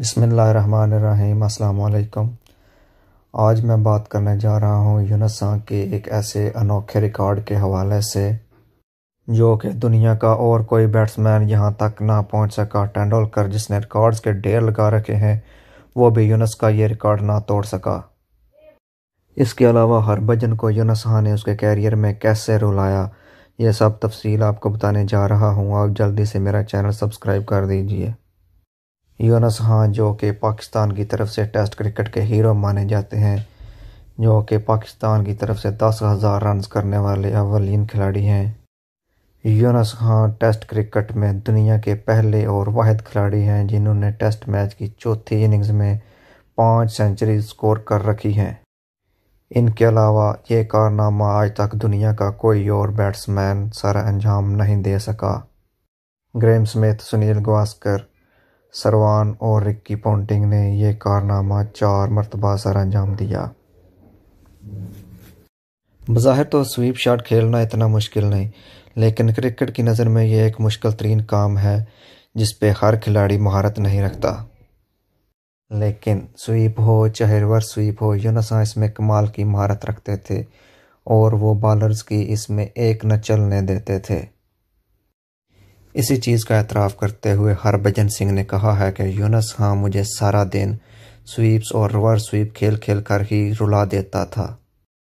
बिसमीम् अल्लाम आज मैं बात करने जा रहा हूँ यूनसा के एक ऐसे अनोखे रिकॉर्ड के हवाले से जो कि दुनिया का और कोई बैट्समैन यहाँ तक ना पहुँच सका टेंडुलकर जिसने रिकॉर्ड्स के ढेर लगा रखे हैं वो भी यूनस का ये रिकॉर्ड ना तोड़ सका इसके अलावा हरभजन को यूनस ने उसके कैरियर में कैसे रुलाया ये सब तफसील आपको बताने जा रहा हूँ आप जल्दी से मेरा चैनल सब्सक्राइब कर दीजिए यूनस खान हाँ, जो कि पाकिस्तान की तरफ से टेस्ट क्रिकेट के हीरो माने जाते हैं जो कि पाकिस्तान की तरफ से दस हज़ार रन करने वाले अवलिन खिलाड़ी हैं यूनस खान हाँ, टेस्ट क्रिकेट में दुनिया के पहले और वाद खिलाड़ी हैं जिन्होंने टेस्ट मैच की चौथी इनिंग्स में पाँच सेंचुरी स्कोर कर रखी हैं इनके अलावा ये कारनामा आज तक दुनिया का कोई और बैट्समैन सर अंजाम नहीं दे सका Graeme Smith Sunil Gavaskar Sarwan और रिक्की पोंटिंग ने यह कारनामा चार मरतबा सर अंजाम दिया बज़ाहिर तो स्वीप शॉट खेलना इतना मुश्किल नहीं लेकिन क्रिकेट की नज़र में यह एक मुश्किल तरीन काम है जिस पे हर खिलाड़ी महारत नहीं रखता लेकिन स्वीप हो चाहे रिवर स्वीप हो यूनसा हाँ इसमें कमाल की महारत रखते थे और वो बॉलर्स की इसमें एक न चलने देते थे इसी चीज़ का एतराफ़ करते हुए हरभजन सिंह ने कहा है कि यूनस खां हाँ मुझे सारा दिन स्वीप्स और रिवर्स स्वीप खेल खेल कर ही रुला देता था